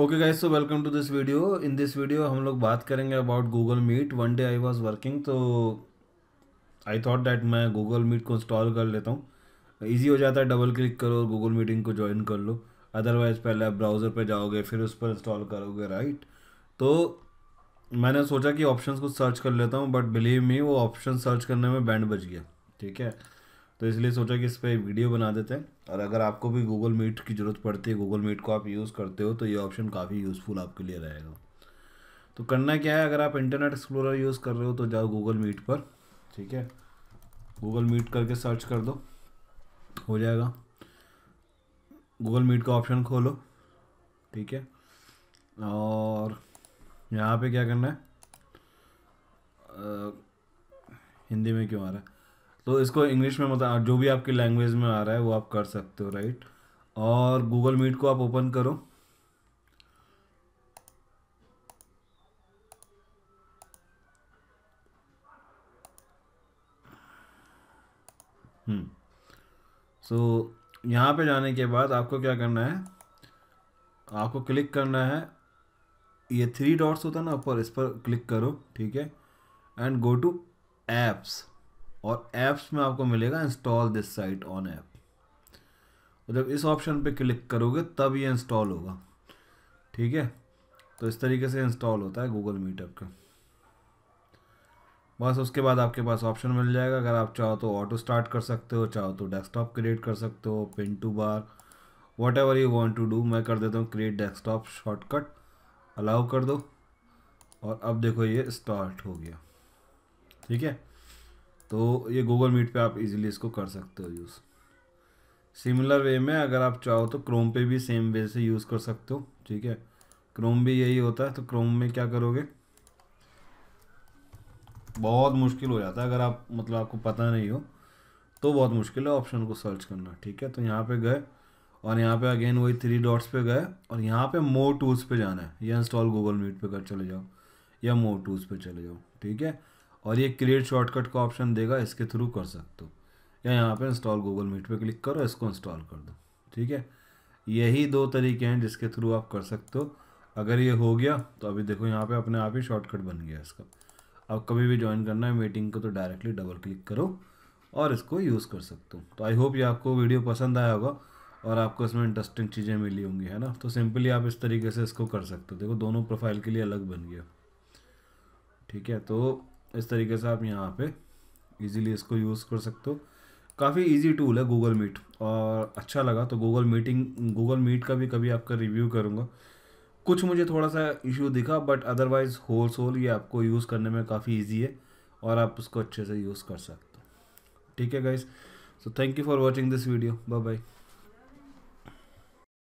okay guys so welcome to this video in this video हम लोग बात करेंगे about Google Meet one day I was working तो I thought that मैं Google Meet को install कर लेता हूँ ईजी हो जाता है डबल क्लिक करो और गूगल मीटिंग को ज्वाइन कर लो अदरवाइज़ पहले आप ब्राउज़र पर जाओगे फिर उस पर इंस्टॉल करोगे राइट तो मैंने सोचा कि ऑप्शंस को सर्च कर लेता हूँ बट बिलीव मी वो ऑप्शन सर्च करने में बैंड बज गया ठीक है तो इसलिए सोचा कि इस पर वीडियो बना देते हैं और अगर आपको भी गूगल मीट की ज़रूरत पड़ती है गूगल मीट को आप यूज़ करते हो तो ये ऑप्शन काफ़ी यूज़फुल आपके लिए रहेगा तो करना क्या है अगर आप इंटरनेट एक्सप्लोरर यूज़ कर रहे हो तो जाओ गूगल मीट पर ठीक है गूगल मीट करके सर्च कर दो हो जाएगा गूगल मीट का ऑप्शन खोलो ठीक है और यहाँ पे क्या करना है आ, हिंदी में क्यों आ रहा है तो इसको इंग्लिश में मतलब जो भी आपकी लैंग्वेज में आ रहा है वो आप कर सकते हो राइट और गूगल मीट को आप ओपन करो हम्म सो so, यहाँ पे जाने के बाद आपको क्या करना है आपको क्लिक करना है ये थ्री डॉट्स होता है ना ऊपर इस पर क्लिक करो ठीक है एंड गो टू एप्स और ऐप्स में आपको मिलेगा install this site on app और जब इस ऑप्शन पे क्लिक करोगे तब ये इंस्टॉल होगा ठीक है तो इस तरीके से इंस्टॉल होता है गूगल मीट आपका बस उसके बाद आपके पास ऑप्शन मिल जाएगा अगर आप चाहो तो ऑटो स्टार्ट कर सकते हो चाहो तो डेस्कटॉप क्रिएट कर सकते हो pin to bar whatever you want to do मैं कर देता हूँ क्रिएट डेस्कटॉप शॉर्टकट अलाउ कर दो और अब देखो ये स्टार्ट हो गया ठीक है तो ये गूगल मीट पे आप इजीली इसको कर सकते हो यूज़ सिमिलर वे में अगर आप चाहो तो क्रोम पे भी सेम वे से यूज़ कर सकते हो ठीक है क्रोम भी यही होता है तो क्रोम में क्या करोगे बहुत मुश्किल हो जाता है अगर आप मतलब आपको पता नहीं हो तो बहुत मुश्किल है ऑप्शन को सर्च करना ठीक है तो यहाँ पे गए और यहाँ पे अगेन वही थ्री डॉट्स पे गए और यहाँ पे मोर टूल्स पे जाना है या इंस्टॉल गूगल मीट पे कर चले जाओ या मोर टूल्स पे चले जाओ ठीक है और ये क्रिएट शॉर्टकट का ऑप्शन देगा इसके थ्रू कर सकते हो या यहाँ पे इंस्टॉल गूगल मीट पे क्लिक करो इसको इंस्टॉल कर दो ठीक है यही दो तरीके हैं जिसके थ्रू आप कर सकते हो अगर ये हो गया तो अभी देखो यहाँ पे अपने आप ही शॉर्टकट बन गया इसका अब कभी भी ज्वाइन करना है मीटिंग को तो डायरेक्टली डबल क्लिक करो और इसको यूज़ कर सकते हो तो आई होप ये आपको वीडियो पसंद आया होगा और आपको इसमें इंटरेस्टिंग चीज़ें मिली होंगी है ना तो सिंपली आप इस तरीके से इसको कर सकते हो देखो दोनों प्रोफाइल के लिए अलग बन गया ठीक है तो इस तरीके से आप यहाँ पे इजीली इसको यूज़ कर सकते हो काफ़ी इजी टूल है गूगल मीट और अच्छा लगा तो गूगल मीटिंग गूगल मीट का भी कभी आपका रिव्यू करूँगा कुछ मुझे थोड़ा सा इशू दिखा बट अदरवाइज़ होल सोल ये आपको यूज़ करने में काफ़ी ईजी है और आप उसको अच्छे से यूज़ कर सकते हो ठीक है guys so thank you for watching this video bye bye